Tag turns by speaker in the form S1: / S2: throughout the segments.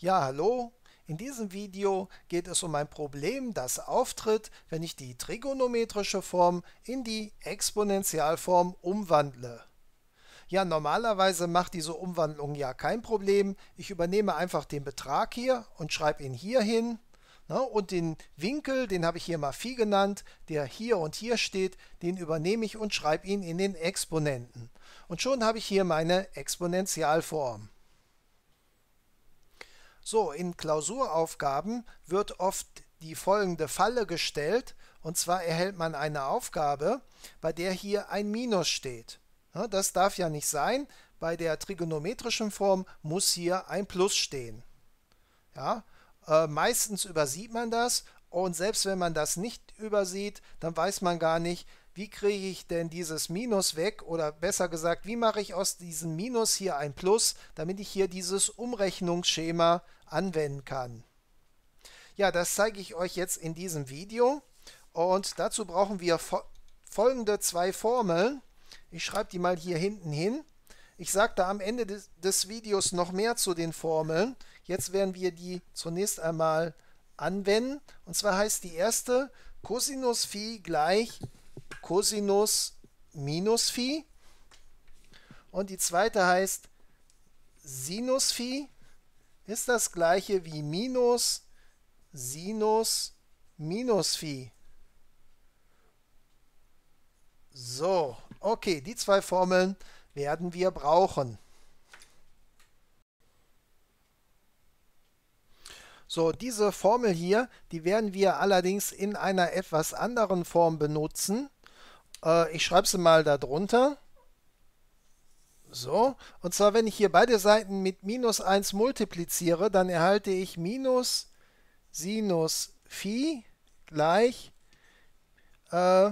S1: Ja, hallo. In diesem Video geht es um ein Problem, das auftritt, wenn ich die trigonometrische Form in die Exponentialform umwandle. Ja, normalerweise macht diese Umwandlung ja kein Problem. Ich übernehme einfach den Betrag hier und schreibe ihn hier hin. Ne? Und den Winkel, den habe ich hier mal phi genannt, der hier und hier steht, den übernehme ich und schreibe ihn in den Exponenten. Und schon habe ich hier meine Exponentialform. So, in Klausuraufgaben wird oft die folgende Falle gestellt. Und zwar erhält man eine Aufgabe, bei der hier ein Minus steht. Das darf ja nicht sein. Bei der trigonometrischen Form muss hier ein Plus stehen. Ja, äh, meistens übersieht man das und selbst wenn man das nicht übersieht, dann weiß man gar nicht, wie kriege ich denn dieses Minus weg oder besser gesagt, wie mache ich aus diesem Minus hier ein Plus, damit ich hier dieses Umrechnungsschema anwenden kann. Ja, das zeige ich euch jetzt in diesem Video und dazu brauchen wir folgende zwei Formeln. Ich schreibe die mal hier hinten hin. Ich sage da am Ende des, des Videos noch mehr zu den Formeln. Jetzt werden wir die zunächst einmal anwenden. Und zwar heißt die erste Cosinus Phi gleich Cosinus minus Phi. Und die zweite heißt Sinus Phi ist das gleiche wie Minus Sinus minus Phi. So, okay, die zwei Formeln werden wir brauchen. So, diese Formel hier, die werden wir allerdings in einer etwas anderen Form benutzen. Äh, ich schreibe sie mal da drunter. So, und zwar wenn ich hier beide Seiten mit minus 1 multipliziere, dann erhalte ich minus Sinus Phi gleich äh,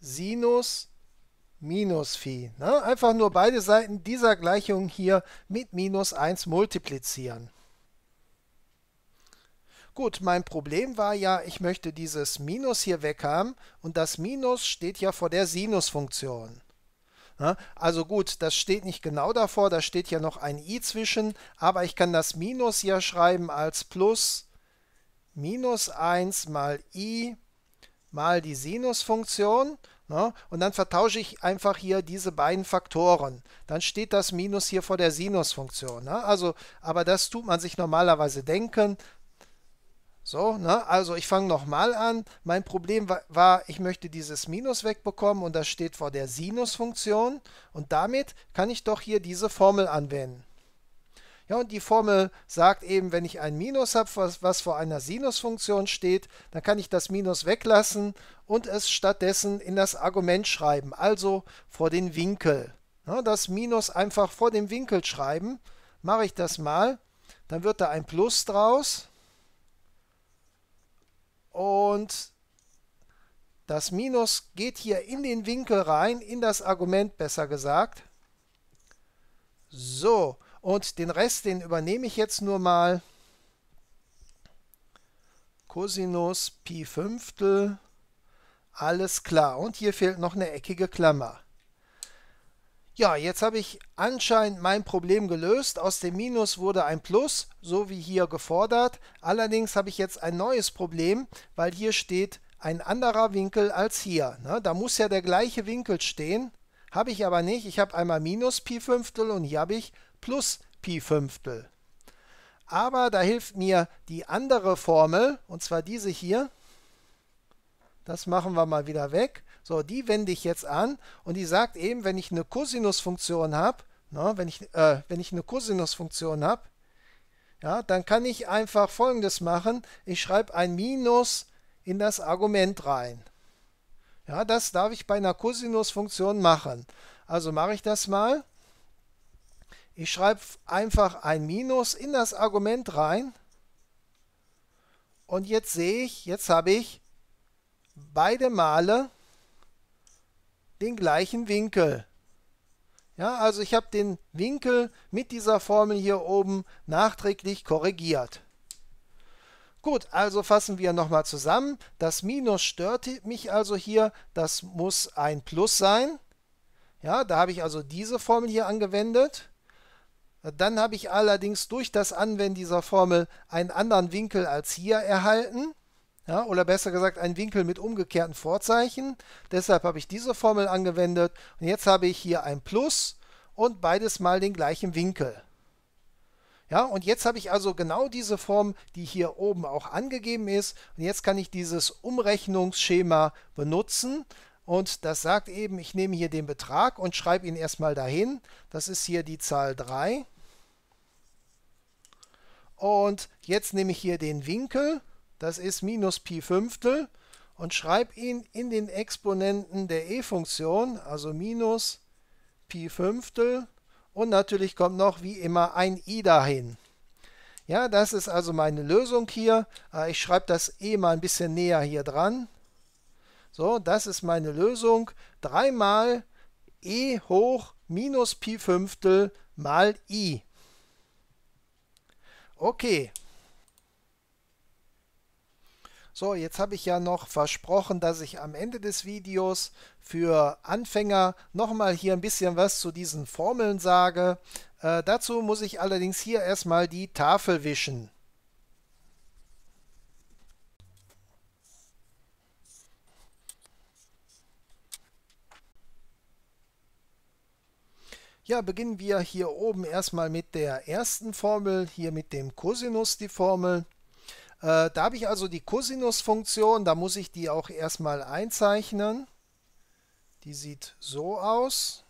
S1: Sinus minus Phi. Ne? Einfach nur beide Seiten dieser Gleichung hier mit minus 1 multiplizieren. Gut, mein Problem war ja, ich möchte dieses Minus hier weg haben und das Minus steht ja vor der Sinusfunktion. Also gut, das steht nicht genau davor, da steht ja noch ein i zwischen, aber ich kann das Minus ja schreiben als plus minus 1 mal i mal die Sinusfunktion und dann vertausche ich einfach hier diese beiden Faktoren. Dann steht das Minus hier vor der Sinusfunktion. Also, aber das tut man sich normalerweise denken. So, ne? Also ich fange nochmal an. Mein Problem war, war, ich möchte dieses Minus wegbekommen und das steht vor der Sinusfunktion. Und damit kann ich doch hier diese Formel anwenden. Ja, und die Formel sagt eben, wenn ich ein Minus habe, was, was vor einer Sinusfunktion steht, dann kann ich das Minus weglassen und es stattdessen in das Argument schreiben, also vor den Winkel. Ne? Das Minus einfach vor dem Winkel schreiben. Mache ich das mal, dann wird da ein Plus draus. Und das Minus geht hier in den Winkel rein, in das Argument besser gesagt. So, und den Rest, den übernehme ich jetzt nur mal. Cosinus Pi Fünftel, alles klar. Und hier fehlt noch eine eckige Klammer. Ja, jetzt habe ich anscheinend mein Problem gelöst. Aus dem Minus wurde ein Plus, so wie hier gefordert. Allerdings habe ich jetzt ein neues Problem, weil hier steht ein anderer Winkel als hier. Ne? Da muss ja der gleiche Winkel stehen, habe ich aber nicht. Ich habe einmal minus Pi Fünftel und hier habe ich plus Pi Fünftel. Aber da hilft mir die andere Formel, und zwar diese hier. Das machen wir mal wieder weg. So, die wende ich jetzt an und die sagt eben, wenn ich eine Cosinusfunktion habe, ne, wenn, äh, wenn ich eine Cosinusfunktion habe, ja, dann kann ich einfach folgendes machen. Ich schreibe ein Minus in das Argument rein. Ja, das darf ich bei einer Cosinusfunktion machen. Also mache ich das mal. Ich schreibe einfach ein Minus in das Argument rein. Und jetzt sehe ich, jetzt habe ich beide Male den gleichen Winkel. Ja, also ich habe den Winkel mit dieser Formel hier oben nachträglich korrigiert. Gut, also fassen wir nochmal zusammen. Das Minus stört mich also hier, das muss ein Plus sein. Ja, da habe ich also diese Formel hier angewendet. Dann habe ich allerdings durch das Anwenden dieser Formel einen anderen Winkel als hier erhalten. Ja, oder besser gesagt, ein Winkel mit umgekehrten Vorzeichen. Deshalb habe ich diese Formel angewendet. Und jetzt habe ich hier ein Plus und beides mal den gleichen Winkel. Ja, und jetzt habe ich also genau diese Form, die hier oben auch angegeben ist. Und jetzt kann ich dieses Umrechnungsschema benutzen. Und das sagt eben, ich nehme hier den Betrag und schreibe ihn erstmal dahin. Das ist hier die Zahl 3. Und jetzt nehme ich hier den Winkel das ist minus Pi Fünftel und schreib ihn in den Exponenten der E-Funktion, also minus Pi Fünftel und natürlich kommt noch wie immer ein i dahin. Ja, das ist also meine Lösung hier. Äh, ich schreibe das e mal ein bisschen näher hier dran. So, das ist meine Lösung. Dreimal e hoch minus Pi Fünftel mal i. Okay, so, jetzt habe ich ja noch versprochen, dass ich am Ende des Videos für Anfänger nochmal hier ein bisschen was zu diesen Formeln sage. Äh, dazu muss ich allerdings hier erstmal die Tafel wischen. Ja, beginnen wir hier oben erstmal mit der ersten Formel, hier mit dem Cosinus die Formel. Äh, da habe ich also die Cosinus-Funktion, da muss ich die auch erstmal einzeichnen. Die sieht so aus.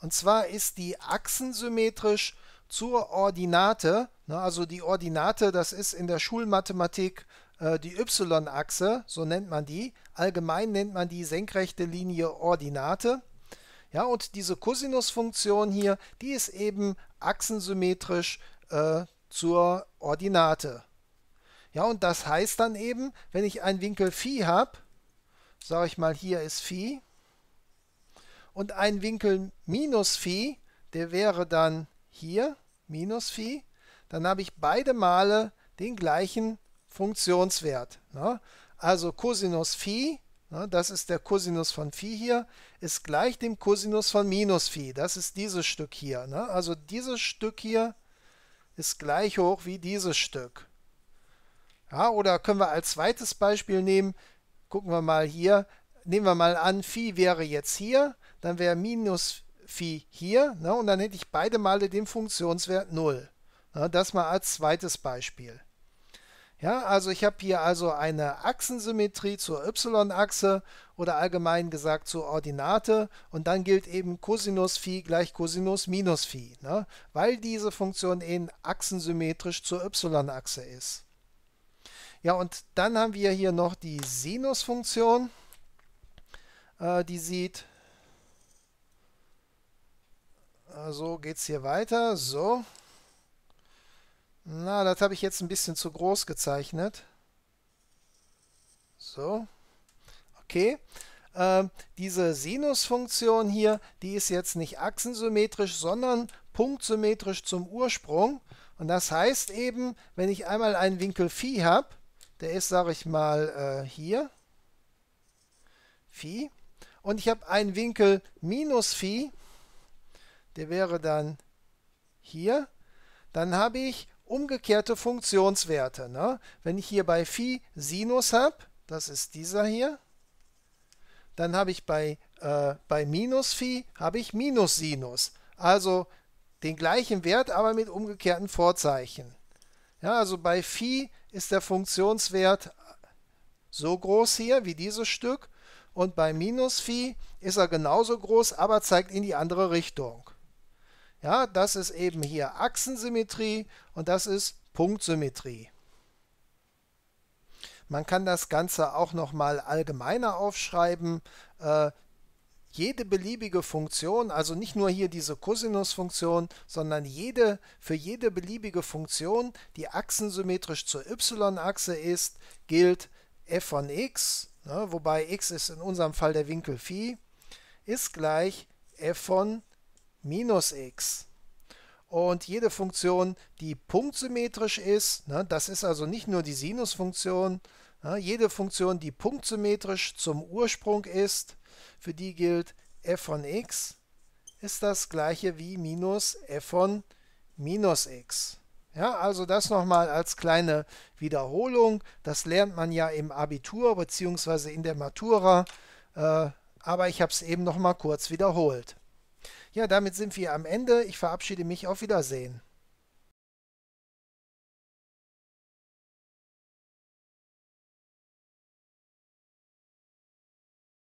S1: Und zwar ist die achsensymmetrisch zur Ordinate. Ne, also die Ordinate, das ist in der Schulmathematik äh, die y-Achse, so nennt man die. Allgemein nennt man die senkrechte Linie Ordinate. Ja, und diese Cosinus-Funktion hier, die ist eben achsensymmetrisch äh, zur Ordinate. Ja, und das heißt dann eben, wenn ich einen Winkel Phi habe, sage ich mal, hier ist Phi, und einen Winkel minus Phi, der wäre dann hier minus Phi, dann habe ich beide Male den gleichen Funktionswert. Ne? Also Cosinus Phi, ne, das ist der Cosinus von Phi hier, ist gleich dem Cosinus von minus Phi. Das ist dieses Stück hier. Ne? Also dieses Stück hier ist gleich hoch wie dieses Stück. Ja, oder können wir als zweites Beispiel nehmen, gucken wir mal hier, nehmen wir mal an, Phi wäre jetzt hier, dann wäre minus Phi hier ne, und dann hätte ich beide Male den Funktionswert 0. Ne, das mal als zweites Beispiel. Ja, also ich habe hier also eine Achsensymmetrie zur y-Achse oder allgemein gesagt zur Ordinate und dann gilt eben Cosinus Phi gleich Cosinus minus Phi, ne, weil diese Funktion eben achsensymmetrisch zur y-Achse ist. Ja, und dann haben wir hier noch die Sinusfunktion. äh, die sieht, so also geht es hier weiter, so. Na, das habe ich jetzt ein bisschen zu groß gezeichnet. So, okay. Äh, diese Sinusfunktion hier, die ist jetzt nicht achsensymmetrisch, sondern punktsymmetrisch zum Ursprung. Und das heißt eben, wenn ich einmal einen Winkel Phi habe, der ist, sage ich mal, äh, hier. Phi. Und ich habe einen Winkel minus Phi. Der wäre dann hier. Dann habe ich umgekehrte Funktionswerte. Ne? Wenn ich hier bei Phi Sinus habe, das ist dieser hier, dann habe ich bei, äh, bei Minus Phi habe ich Minus Sinus. Also den gleichen Wert, aber mit umgekehrten Vorzeichen. Ja, also bei Phi ist der Funktionswert so groß hier wie dieses Stück und bei Minus Phi ist er genauso groß, aber zeigt in die andere Richtung. Ja, das ist eben hier Achsensymmetrie und das ist Punktsymmetrie. Man kann das Ganze auch nochmal allgemeiner aufschreiben. Äh, jede beliebige Funktion, also nicht nur hier diese Cosinus-Funktion, sondern jede, für jede beliebige Funktion, die achsensymmetrisch zur y-Achse ist, gilt f von x, ne, wobei x ist in unserem Fall der Winkel phi, ist gleich f von minus x. Und jede Funktion, die punktsymmetrisch ist, ne, das ist also nicht nur die Sinusfunktion, ne, jede Funktion, die punktsymmetrisch zum Ursprung ist, für die gilt f von x ist das gleiche wie minus f von minus x. Ja, also das nochmal als kleine Wiederholung. Das lernt man ja im Abitur bzw. in der Matura. Äh, aber ich habe es eben nochmal kurz wiederholt. Ja, damit sind wir am Ende. Ich verabschiede mich. Auf Wiedersehen.